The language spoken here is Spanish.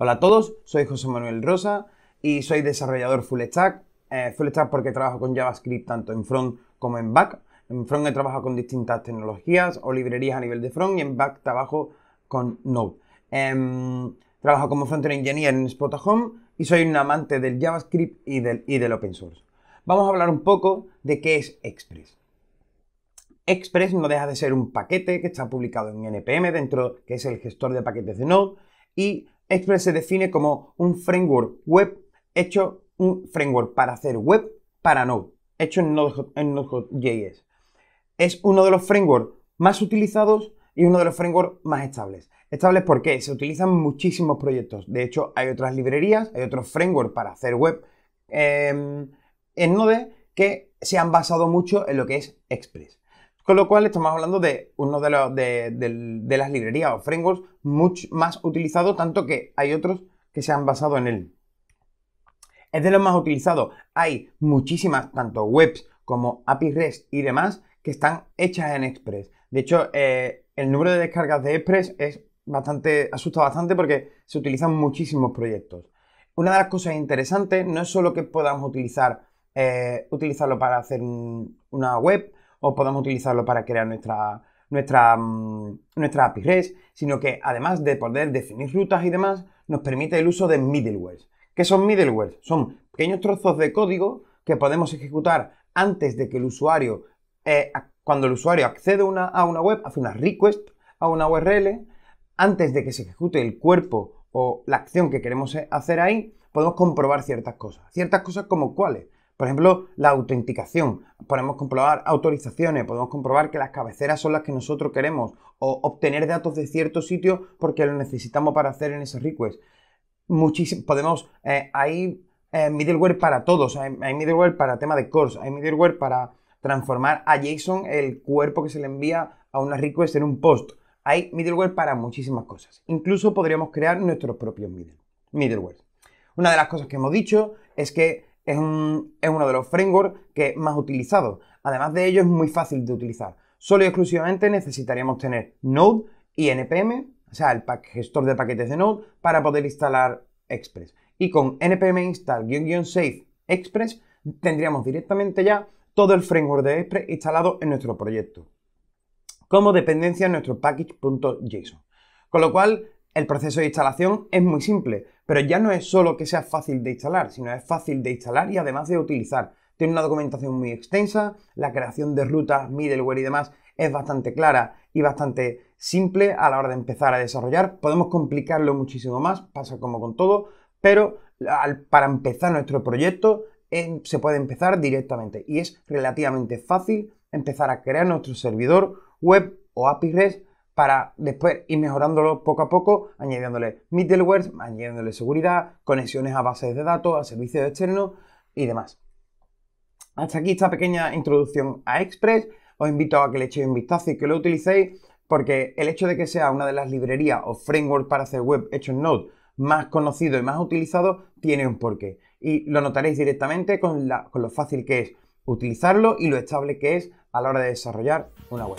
Hola a todos, soy José Manuel Rosa y soy desarrollador full stack. Eh, full stack porque trabajo con JavaScript tanto en front como en back. En front he trabajado con distintas tecnologías o librerías a nivel de front y en back trabajo con Node. Em, trabajo como frontend engineer en Spotahome y soy un amante del JavaScript y del, y del open source. Vamos a hablar un poco de qué es Express. Express no deja de ser un paquete que está publicado en NPM dentro, que es el gestor de paquetes de Node, y Express se define como un framework web hecho un framework para hacer web para Node, hecho en Node.js. es uno de los frameworks más utilizados y uno de los frameworks más estables. Estables porque se utilizan muchísimos proyectos. De hecho, hay otras librerías, hay otros frameworks para hacer web em, en Node que se han basado mucho en lo que es Express. Con lo cual estamos hablando de uno de, las librerías o frameworks mucho más utilizado, tanto que hay otros que se han basado en él. Es de los más utilizados. Hay muchísimas, tanto webs como API REST y demás, que están hechas en Express. De hecho, eh, el número de descargas de Express es bastante, asusta bastante porque se utilizan muchísimos proyectos. Una de las cosas interesantes no es solo que podamos utilizar, eh, utilizarlo para hacer una web, o podemos utilizarlo para crear nuestra, nuestra, mm, API REST, sino que además de poder definir rutas y demás, nos permite el uso de middlewares. ¿Qué son middlewares? Son pequeños trozos de código que podemos ejecutar antes de que el usuario, eh, cuando el usuario accede a una web, hace una request a una URL, antes de que se ejecute el cuerpo o la acción que queremos eh, hacer ahí, podemos comprobar ciertas cosas. Ciertas cosas como cuáles. Por ejemplo, la autenticación. Podemos comprobar autorizaciones, podemos comprobar que las cabeceras son las que nosotros queremos o obtener datos de cierto sitio porque lo necesitamos para hacer en ese request. Muchísimo, podemos, eh, hay eh, middleware para todos, hay, middleware para tema de course. hay middleware para transformar a JSON el cuerpo que se le envía a una request en un post. Hay middleware para muchísimas cosas. Incluso podríamos crear nuestros propios middleware. Una de las cosas que hemos dicho es que es, uno de los frameworks que más utilizado Además de ello, es muy fácil de utilizar. Solo y exclusivamente necesitaríamos tener Node y NPM, o sea, el gestor de paquetes de Node, para poder instalar Express. Y con npm install-save Express tendríamos directamente ya todo el framework de Express instalado en nuestro proyecto como dependencia en nuestro package.json. Con lo cual, el proceso de instalación es muy simple, pero ya no es solo que sea fácil de instalar, sino es fácil de instalar y además de utilizar. Tiene una documentación muy extensa, la creación de rutas, middleware y demás es bastante clara y bastante simple a la hora de empezar a desarrollar. Podemos complicarlo muchísimo más, pasa como con todo, pero para empezar nuestro proyecto eh, se puede empezar directamente y es relativamente fácil empezar a crear nuestro servidor web o API REST para después ir mejorándolo poco a poco, añadiéndole middleware, añadiéndole seguridad, conexiones a bases de datos, a servicios externos y demás. Hasta aquí esta pequeña introducción a Express. Os invito a que le echéis un vistazo y que lo utilicéis porque el hecho de que sea una de las librerías o framework para hacer web hecho en Node más conocido y más utilizado tiene un porqué. Y lo notaréis directamente con lo fácil que es utilizarlo y lo estable que es a la hora de desarrollar una web.